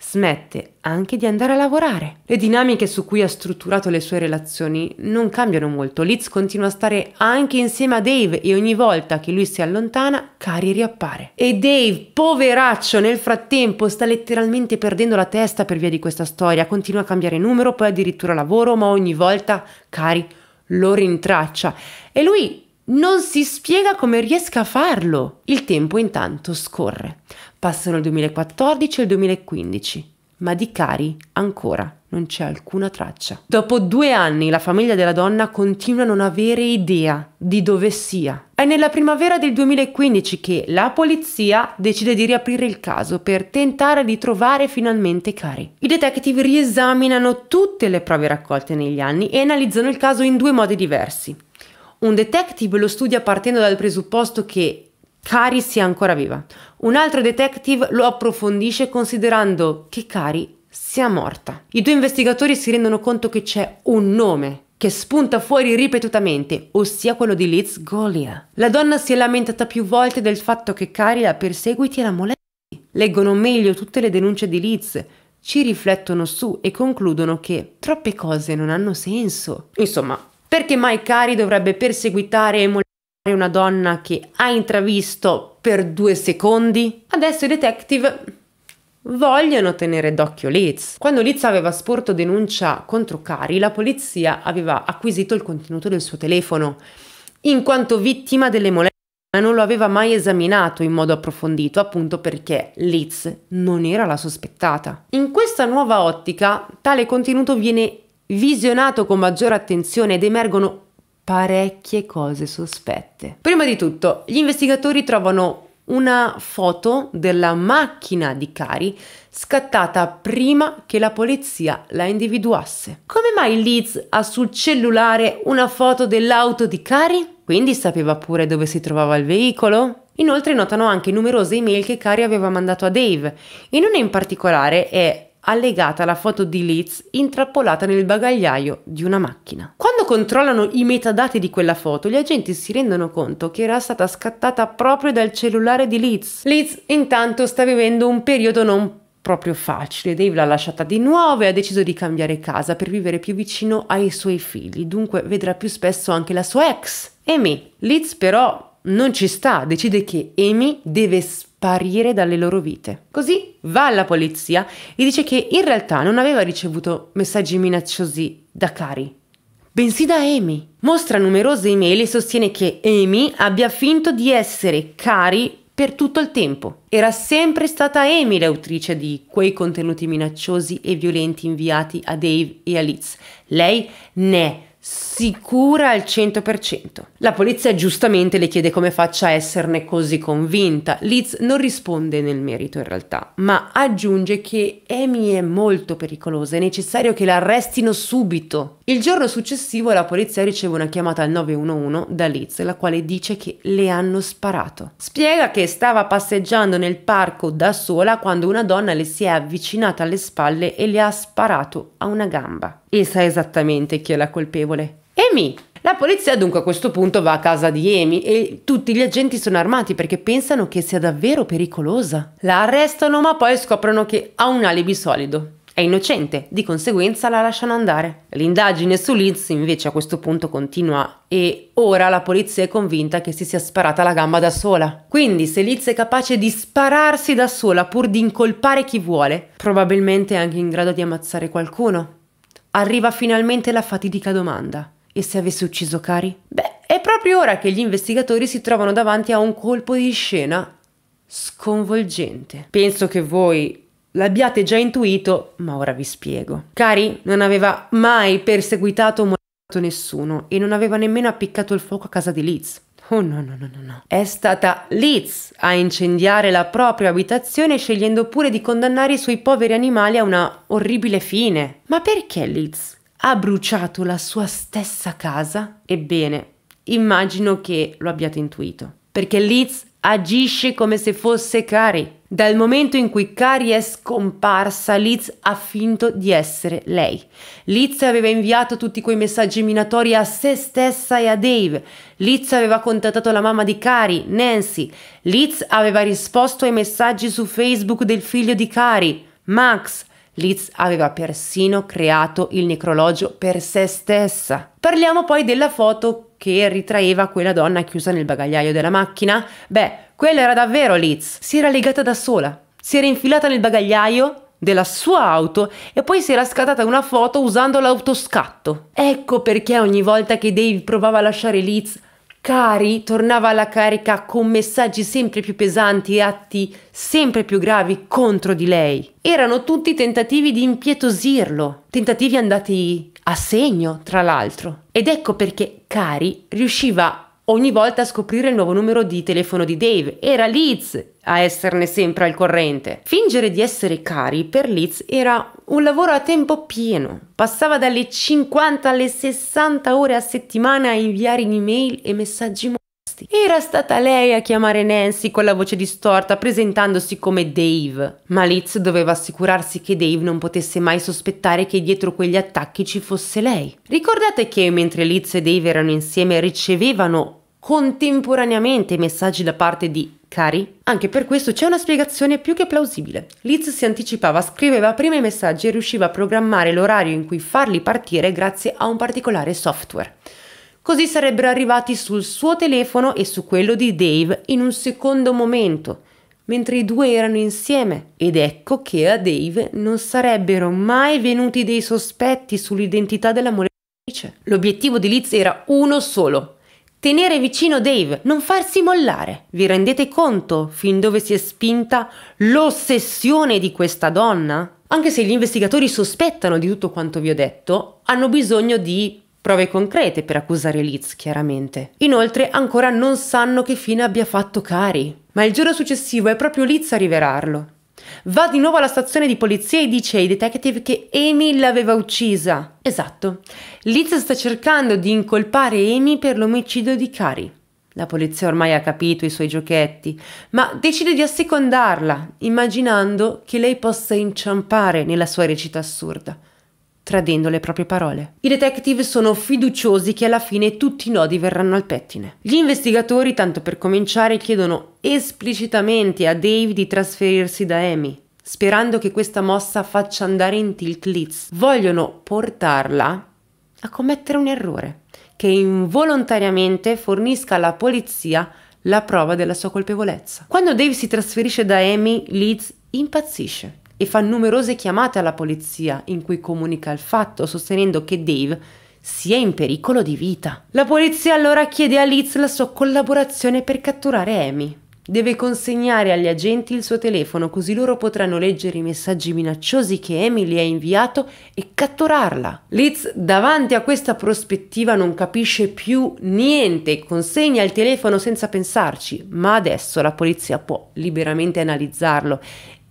A: smette anche di andare a lavorare. Le dinamiche su cui ha strutturato le sue relazioni non cambiano molto. Liz continua a stare anche insieme a Dave e ogni volta che lui si allontana, Cari riappare. E Dave, poveraccio, nel frattempo sta letteralmente perdendo la testa per via di questa storia. Continua a cambiare numero, poi addirittura lavoro, ma ogni volta Cari lo rintraccia. E lui non si spiega come riesca a farlo. Il tempo intanto scorre. Passano il 2014 e il 2015, ma di Cari ancora non c'è alcuna traccia. Dopo due anni la famiglia della donna continua a non avere idea di dove sia. È nella primavera del 2015 che la polizia decide di riaprire il caso per tentare di trovare finalmente Cari. I detective riesaminano tutte le prove raccolte negli anni e analizzano il caso in due modi diversi. Un detective lo studia partendo dal presupposto che Cari sia ancora viva. Un altro detective lo approfondisce considerando che Cari sia morta. I due investigatori si rendono conto che c'è un nome che spunta fuori ripetutamente, ossia quello di Liz Golia. La donna si è lamentata più volte del fatto che Cari la perseguiti e la molesti. Leggono meglio tutte le denunce di Liz, ci riflettono su e concludono che troppe cose non hanno senso. Insomma, perché mai Cari dovrebbe perseguitare e molestare una donna che ha intravisto per due secondi? Adesso i detective vogliono tenere d'occhio Liz. Quando Liz aveva sporto denuncia contro Cari, la polizia aveva acquisito il contenuto del suo telefono. In quanto vittima delle molestie, non lo aveva mai esaminato in modo approfondito, appunto perché Liz non era la sospettata. In questa nuova ottica, tale contenuto viene visionato con maggiore attenzione ed emergono parecchie cose sospette. Prima di tutto, gli investigatori trovano una foto della macchina di Cari scattata prima che la polizia la individuasse. Come mai Liz ha sul cellulare una foto dell'auto di Cari? Quindi sapeva pure dove si trovava il veicolo? Inoltre notano anche numerose email che Cari aveva mandato a Dave e in una in particolare è allegata la foto di Liz intrappolata nel bagagliaio di una macchina. Quando controllano i metadati di quella foto, gli agenti si rendono conto che era stata scattata proprio dal cellulare di Liz. Liz intanto sta vivendo un periodo non proprio facile. Dave l'ha lasciata di nuovo e ha deciso di cambiare casa per vivere più vicino ai suoi figli, dunque vedrà più spesso anche la sua ex, Amy. Liz però non ci sta, decide che Amy deve spiegare sparire dalle loro vite. Così va alla polizia e dice che in realtà non aveva ricevuto messaggi minacciosi da Cari, bensì da Amy. Mostra numerose email e sostiene che Amy abbia finto di essere Cari per tutto il tempo. Era sempre stata Amy l'autrice di quei contenuti minacciosi e violenti inviati a Dave e a Liz. Lei ne è sicura al 100%. La polizia giustamente le chiede come faccia a esserne così convinta. Liz non risponde nel merito in realtà, ma aggiunge che Amy è molto pericolosa, è necessario che la arrestino subito. Il giorno successivo la polizia riceve una chiamata al 911 da Liz, la quale dice che le hanno sparato. Spiega che stava passeggiando nel parco da sola quando una donna le si è avvicinata alle spalle e le ha sparato a una gamba. E sa esattamente chi è la colpevole. Amy! La polizia dunque a questo punto va a casa di Amy e tutti gli agenti sono armati perché pensano che sia davvero pericolosa. La arrestano ma poi scoprono che ha un alibi solido. È innocente, di conseguenza la lasciano andare. L'indagine su Liz invece a questo punto continua e ora la polizia è convinta che si sia sparata la gamba da sola. Quindi se Liz è capace di spararsi da sola pur di incolpare chi vuole, probabilmente è anche in grado di ammazzare qualcuno. Arriva finalmente la fatidica domanda. E se avesse ucciso Cari? Beh, è proprio ora che gli investigatori si trovano davanti a un colpo di scena sconvolgente. Penso che voi L'abbiate già intuito, ma ora vi spiego. Cari non aveva mai perseguitato o molestato nessuno e non aveva nemmeno appiccato il fuoco a casa di Liz. Oh no, no, no, no, no. È stata Liz a incendiare la propria abitazione scegliendo pure di condannare i suoi poveri animali a una orribile fine. Ma perché Liz ha bruciato la sua stessa casa? Ebbene, immagino che lo abbiate intuito. Perché Liz agisce come se fosse Cari. Dal momento in cui Cari è scomparsa, Liz ha finto di essere lei. Liz aveva inviato tutti quei messaggi minatori a se stessa e a Dave. Liz aveva contattato la mamma di Cari, Nancy. Liz aveva risposto ai messaggi su Facebook del figlio di Cari, Max. Liz aveva persino creato il necrologio per se stessa. Parliamo poi della foto che ritraeva quella donna chiusa nel bagagliaio della macchina. Beh, quella era davvero Liz. Si era legata da sola. Si era infilata nel bagagliaio della sua auto e poi si era scattata una foto usando l'autoscatto. Ecco perché ogni volta che Dave provava a lasciare Liz Cari tornava alla carica con messaggi sempre più pesanti e atti sempre più gravi contro di lei. Erano tutti tentativi di impietosirlo, tentativi andati a segno, tra l'altro. Ed ecco perché Cari riusciva ogni volta a scoprire il nuovo numero di telefono di Dave. Era Liz a esserne sempre al corrente. Fingere di essere cari per Liz era un lavoro a tempo pieno. Passava dalle 50 alle 60 ore a settimana a inviare email e messaggi arresti. Era stata lei a chiamare Nancy con la voce distorta presentandosi come Dave. Ma Liz doveva assicurarsi che Dave non potesse mai sospettare che dietro quegli attacchi ci fosse lei. Ricordate che mentre Liz e Dave erano insieme ricevevano contemporaneamente messaggi da parte di Cari? Anche per questo c'è una spiegazione più che plausibile. Liz si anticipava, scriveva prima i messaggi e riusciva a programmare l'orario in cui farli partire grazie a un particolare software. Così sarebbero arrivati sul suo telefono e su quello di Dave in un secondo momento, mentre i due erano insieme. Ed ecco che a Dave non sarebbero mai venuti dei sospetti sull'identità della dell'amore. L'obiettivo di Liz era uno solo, Tenere vicino Dave, non farsi mollare. Vi rendete conto fin dove si è spinta l'ossessione di questa donna? Anche se gli investigatori sospettano di tutto quanto vi ho detto, hanno bisogno di prove concrete per accusare Liz, chiaramente. Inoltre ancora non sanno che fine abbia fatto Cari, ma il giorno successivo è proprio Liz a rivelarlo. Va di nuovo alla stazione di polizia e dice ai detective che Amy l'aveva uccisa. Esatto, Liz sta cercando di incolpare Amy per l'omicidio di Cari. La polizia ormai ha capito i suoi giochetti, ma decide di assecondarla, immaginando che lei possa inciampare nella sua recita assurda tradendo le proprie parole. I detective sono fiduciosi che alla fine tutti i nodi verranno al pettine. Gli investigatori, tanto per cominciare, chiedono esplicitamente a Dave di trasferirsi da Amy, sperando che questa mossa faccia andare in tilt Liz. Vogliono portarla a commettere un errore, che involontariamente fornisca alla polizia la prova della sua colpevolezza. Quando Dave si trasferisce da Amy, Liz impazzisce e fa numerose chiamate alla polizia in cui comunica il fatto sostenendo che Dave sia in pericolo di vita. La polizia allora chiede a Liz la sua collaborazione per catturare Amy. Deve consegnare agli agenti il suo telefono così loro potranno leggere i messaggi minacciosi che Emily ha inviato e catturarla. Liz, davanti a questa prospettiva, non capisce più niente, consegna il telefono senza pensarci, ma adesso la polizia può liberamente analizzarlo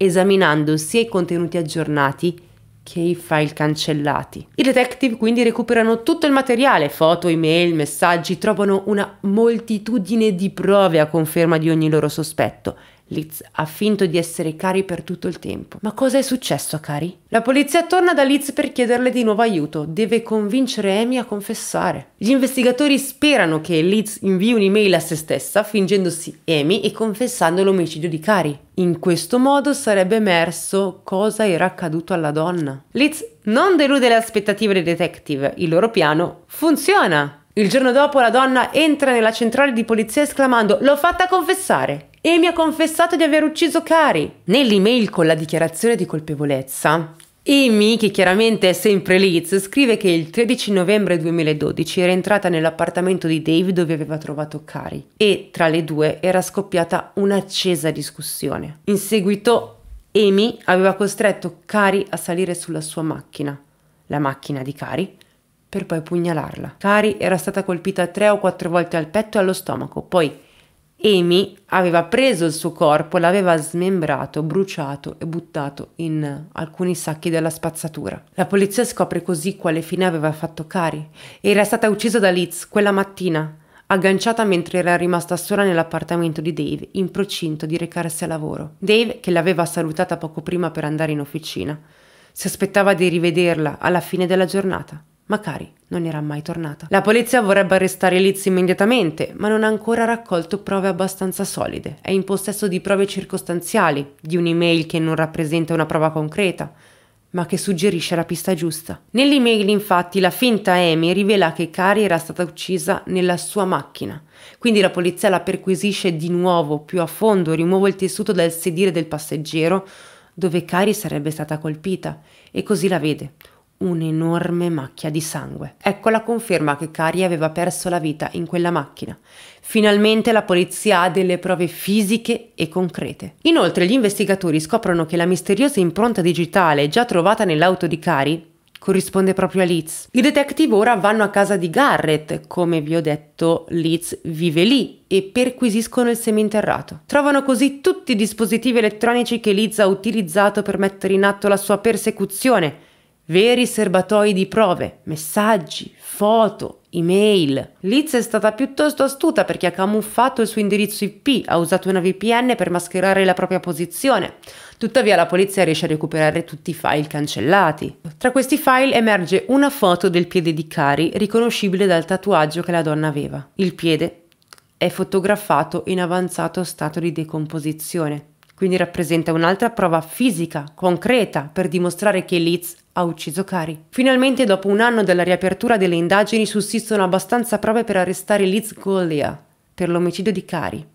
A: esaminando sia i contenuti aggiornati che i file cancellati. I detective quindi recuperano tutto il materiale, foto, email, messaggi, trovano una moltitudine di prove a conferma di ogni loro sospetto Liz ha finto di essere Cari per tutto il tempo. Ma cosa è successo a Cari? La polizia torna da Liz per chiederle di nuovo aiuto. Deve convincere Amy a confessare. Gli investigatori sperano che Liz invii un'email a se stessa fingendosi Amy e confessando l'omicidio di Cari. In questo modo sarebbe emerso cosa era accaduto alla donna. Liz non delude le aspettative dei detective. Il loro piano funziona. Il giorno dopo la donna entra nella centrale di polizia esclamando L'ho fatta confessare e mi ha confessato di aver ucciso Cari. Nell'email con la dichiarazione di colpevolezza, Amy, che chiaramente è sempre Liz, scrive che il 13 novembre 2012 era entrata nell'appartamento di Dave dove aveva trovato Cari e tra le due era scoppiata un'accesa discussione. In seguito Amy aveva costretto Cari a salire sulla sua macchina, la macchina di Cari, per poi pugnalarla. Cari era stata colpita tre o quattro volte al petto e allo stomaco, poi Amy aveva preso il suo corpo, l'aveva smembrato, bruciato e buttato in alcuni sacchi della spazzatura. La polizia scopre così quale fine aveva fatto Cari. Era stata uccisa da Liz quella mattina, agganciata mentre era rimasta sola nell'appartamento di Dave, in procinto di recarsi a lavoro. Dave, che l'aveva salutata poco prima per andare in officina, si aspettava di rivederla alla fine della giornata ma Cari non era mai tornata. La polizia vorrebbe arrestare Liz immediatamente, ma non ha ancora raccolto prove abbastanza solide. È in possesso di prove circostanziali, di un'email che non rappresenta una prova concreta, ma che suggerisce la pista giusta. Nell'email infatti la finta Amy rivela che Cari era stata uccisa nella sua macchina, quindi la polizia la perquisisce di nuovo più a fondo, rimuove il tessuto dal sedile del passeggero dove Cari sarebbe stata colpita e così la vede, un'enorme macchia di sangue. Ecco la conferma che Cari aveva perso la vita in quella macchina. Finalmente la polizia ha delle prove fisiche e concrete. Inoltre gli investigatori scoprono che la misteriosa impronta digitale già trovata nell'auto di Cari corrisponde proprio a Liz. I detective ora vanno a casa di Garrett, come vi ho detto Liz vive lì e perquisiscono il seminterrato. Trovano così tutti i dispositivi elettronici che Liz ha utilizzato per mettere in atto la sua persecuzione Veri serbatoi di prove, messaggi, foto, email. Liz è stata piuttosto astuta perché ha camuffato il suo indirizzo IP, ha usato una VPN per mascherare la propria posizione. Tuttavia la polizia riesce a recuperare tutti i file cancellati. Tra questi file emerge una foto del piede di Cari, riconoscibile dal tatuaggio che la donna aveva. Il piede è fotografato in avanzato stato di decomposizione quindi rappresenta un'altra prova fisica, concreta, per dimostrare che Leeds ha ucciso Cari. Finalmente, dopo un anno dalla riapertura delle indagini, sussistono abbastanza prove per arrestare Leeds Golia per l'omicidio di Cari.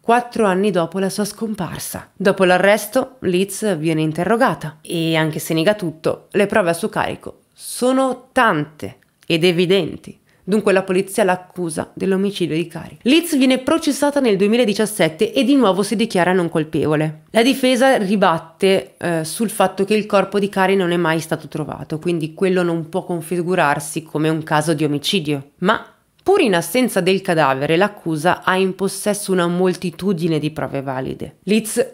A: Quattro anni dopo la sua scomparsa. Dopo l'arresto, Leeds viene interrogata e, anche se nega tutto, le prove a suo carico sono tante ed evidenti. Dunque la polizia l'accusa dell'omicidio di Cari. Liz viene processata nel 2017 e di nuovo si dichiara non colpevole. La difesa ribatte eh, sul fatto che il corpo di Cari non è mai stato trovato, quindi quello non può configurarsi come un caso di omicidio. Ma Pur in assenza del cadavere, l'accusa ha in possesso una moltitudine di prove valide. Litz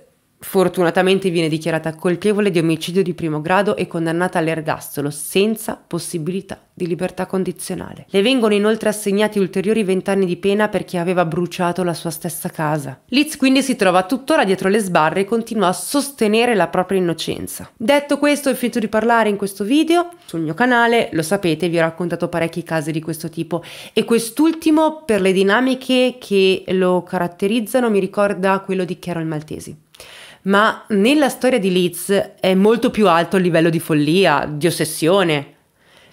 A: fortunatamente viene dichiarata colpevole di omicidio di primo grado e condannata all'ergastolo senza possibilità di libertà condizionale. Le vengono inoltre assegnati ulteriori vent'anni di pena per chi aveva bruciato la sua stessa casa. Liz quindi si trova tuttora dietro le sbarre e continua a sostenere la propria innocenza. Detto questo, ho finito di parlare in questo video. Sul mio canale, lo sapete, vi ho raccontato parecchi casi di questo tipo e quest'ultimo per le dinamiche che lo caratterizzano mi ricorda quello di Carol Maltesi ma nella storia di Liz è molto più alto il livello di follia, di ossessione.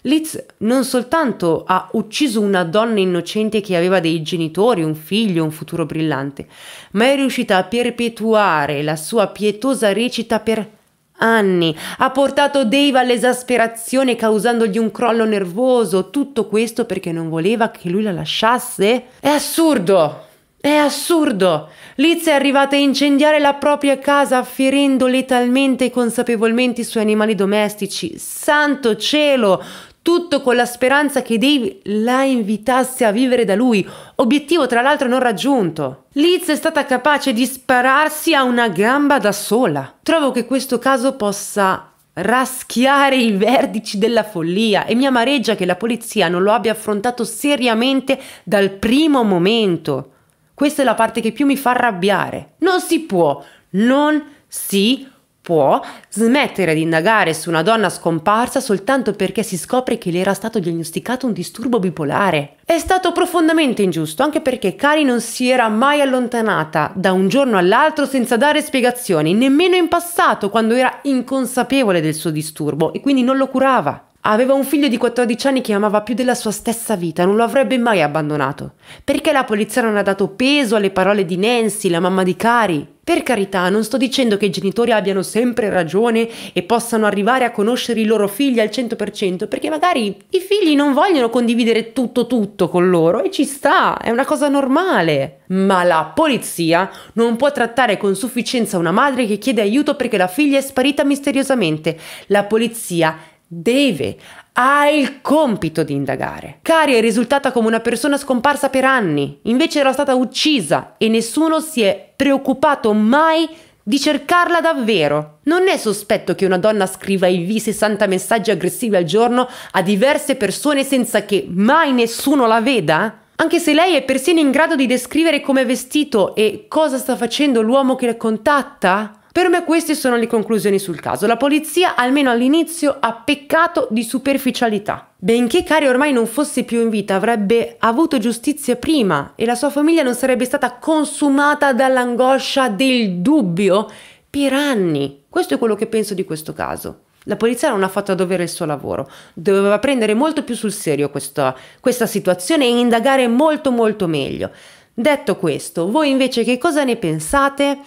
A: Liz non soltanto ha ucciso una donna innocente che aveva dei genitori, un figlio, un futuro brillante, ma è riuscita a perpetuare la sua pietosa recita per anni, ha portato Dave all'esasperazione causandogli un crollo nervoso, tutto questo perché non voleva che lui la lasciasse? È assurdo! È assurdo! Liz è arrivata a incendiare la propria casa ferendo letalmente e consapevolmente i suoi animali domestici. Santo cielo! Tutto con la speranza che Dave la invitasse a vivere da lui, obiettivo tra l'altro non raggiunto. Liz è stata capace di spararsi a una gamba da sola. Trovo che questo caso possa raschiare i vertici della follia e mi amareggia che la polizia non lo abbia affrontato seriamente dal primo momento. Questa è la parte che più mi fa arrabbiare. Non si può, non si può smettere di indagare su una donna scomparsa soltanto perché si scopre che le era stato diagnosticato un disturbo bipolare. È stato profondamente ingiusto anche perché Cari non si era mai allontanata da un giorno all'altro senza dare spiegazioni, nemmeno in passato quando era inconsapevole del suo disturbo e quindi non lo curava. Aveva un figlio di 14 anni che amava più della sua stessa vita, non lo avrebbe mai abbandonato. Perché la polizia non ha dato peso alle parole di Nancy, la mamma di Cari? Per carità, non sto dicendo che i genitori abbiano sempre ragione e possano arrivare a conoscere i loro figli al 100%, perché magari i figli non vogliono condividere tutto tutto con loro e ci sta, è una cosa normale. Ma la polizia non può trattare con sufficienza una madre che chiede aiuto perché la figlia è sparita misteriosamente. La polizia deve, ha il compito di indagare. Cari è risultata come una persona scomparsa per anni, invece era stata uccisa e nessuno si è preoccupato mai di cercarla davvero. Non è sospetto che una donna scriva i vi 60 messaggi aggressivi al giorno a diverse persone senza che mai nessuno la veda? Anche se lei è persino in grado di descrivere come è vestito e cosa sta facendo l'uomo che la contatta? Per me queste sono le conclusioni sul caso. La polizia, almeno all'inizio, ha peccato di superficialità. Benché Cari ormai non fosse più in vita, avrebbe avuto giustizia prima e la sua famiglia non sarebbe stata consumata dall'angoscia del dubbio per anni. Questo è quello che penso di questo caso. La polizia non ha fatto a dovere il suo lavoro, doveva prendere molto più sul serio questa, questa situazione e indagare molto molto meglio. Detto questo, voi invece che cosa ne pensate?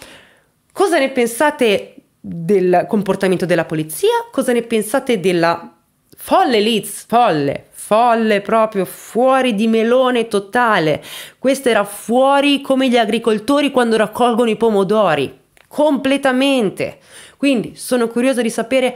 A: Cosa ne pensate del comportamento della polizia? Cosa ne pensate della folle Liz? Folle, folle proprio, fuori di melone totale. Questa era fuori come gli agricoltori quando raccolgono i pomodori, completamente. Quindi sono curiosa di sapere